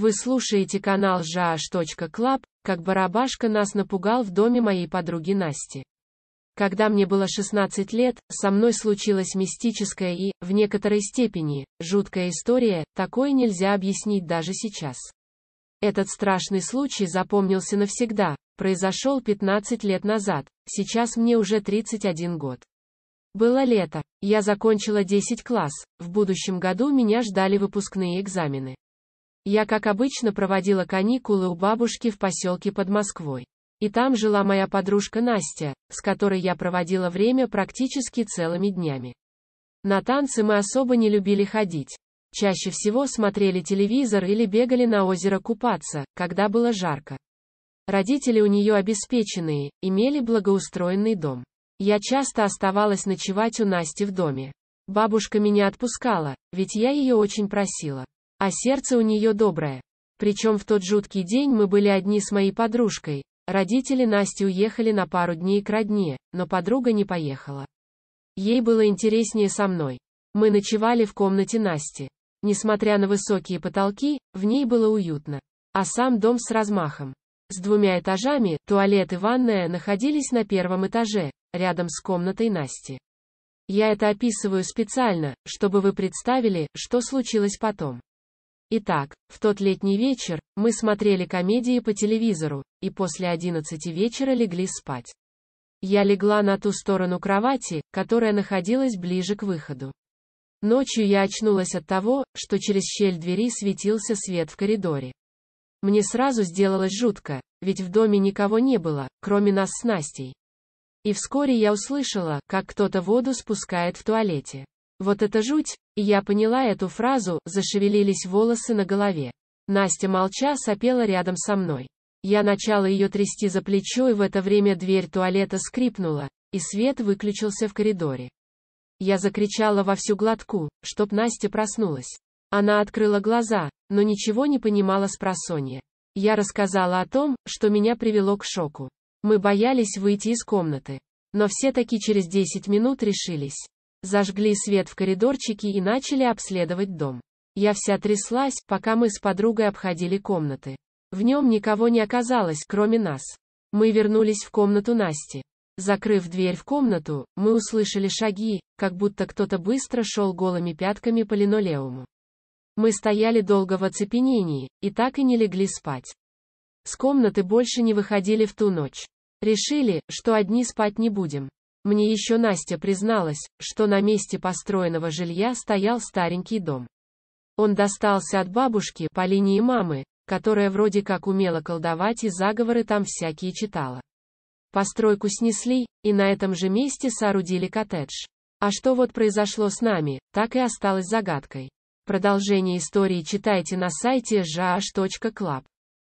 Вы слушаете канал jaash.club, как барабашка нас напугал в доме моей подруги Насти. Когда мне было 16 лет, со мной случилась мистическая и, в некоторой степени, жуткая история, такое нельзя объяснить даже сейчас. Этот страшный случай запомнился навсегда, произошел 15 лет назад, сейчас мне уже 31 год. Было лето, я закончила 10 класс, в будущем году меня ждали выпускные экзамены. Я, как обычно, проводила каникулы у бабушки в поселке под Москвой. И там жила моя подружка Настя, с которой я проводила время практически целыми днями. На танцы мы особо не любили ходить. Чаще всего смотрели телевизор или бегали на озеро купаться, когда было жарко. Родители у нее обеспеченные, имели благоустроенный дом. Я часто оставалась ночевать у Насти в доме. Бабушка меня отпускала, ведь я ее очень просила. А сердце у нее доброе. Причем в тот жуткий день мы были одни с моей подружкой. Родители Насти уехали на пару дней к родне, но подруга не поехала. Ей было интереснее со мной. Мы ночевали в комнате Насти. Несмотря на высокие потолки, в ней было уютно. А сам дом с размахом. С двумя этажами, туалет и ванная находились на первом этаже, рядом с комнатой Насти. Я это описываю специально, чтобы вы представили, что случилось потом. Итак, в тот летний вечер, мы смотрели комедии по телевизору, и после одиннадцати вечера легли спать. Я легла на ту сторону кровати, которая находилась ближе к выходу. Ночью я очнулась от того, что через щель двери светился свет в коридоре. Мне сразу сделалось жутко, ведь в доме никого не было, кроме нас с Настей. И вскоре я услышала, как кто-то воду спускает в туалете. Вот это жуть, и я поняла эту фразу, зашевелились волосы на голове. Настя молча сопела рядом со мной. Я начала ее трясти за плечо и в это время дверь туалета скрипнула, и свет выключился в коридоре. Я закричала во всю глотку, чтоб Настя проснулась. Она открыла глаза, но ничего не понимала с просонья. Я рассказала о том, что меня привело к шоку. Мы боялись выйти из комнаты. Но все-таки через 10 минут решились. Зажгли свет в коридорчике и начали обследовать дом. Я вся тряслась, пока мы с подругой обходили комнаты. В нем никого не оказалось, кроме нас. Мы вернулись в комнату Насти. Закрыв дверь в комнату, мы услышали шаги, как будто кто-то быстро шел голыми пятками по линолеуму. Мы стояли долго в оцепенении, и так и не легли спать. С комнаты больше не выходили в ту ночь. Решили, что одни спать не будем. Мне еще Настя призналась, что на месте построенного жилья стоял старенький дом. Он достался от бабушки по линии мамы, которая вроде как умела колдовать и заговоры там всякие читала. Постройку снесли, и на этом же месте соорудили коттедж. А что вот произошло с нами, так и осталось загадкой. Продолжение истории читайте на сайте jh.club.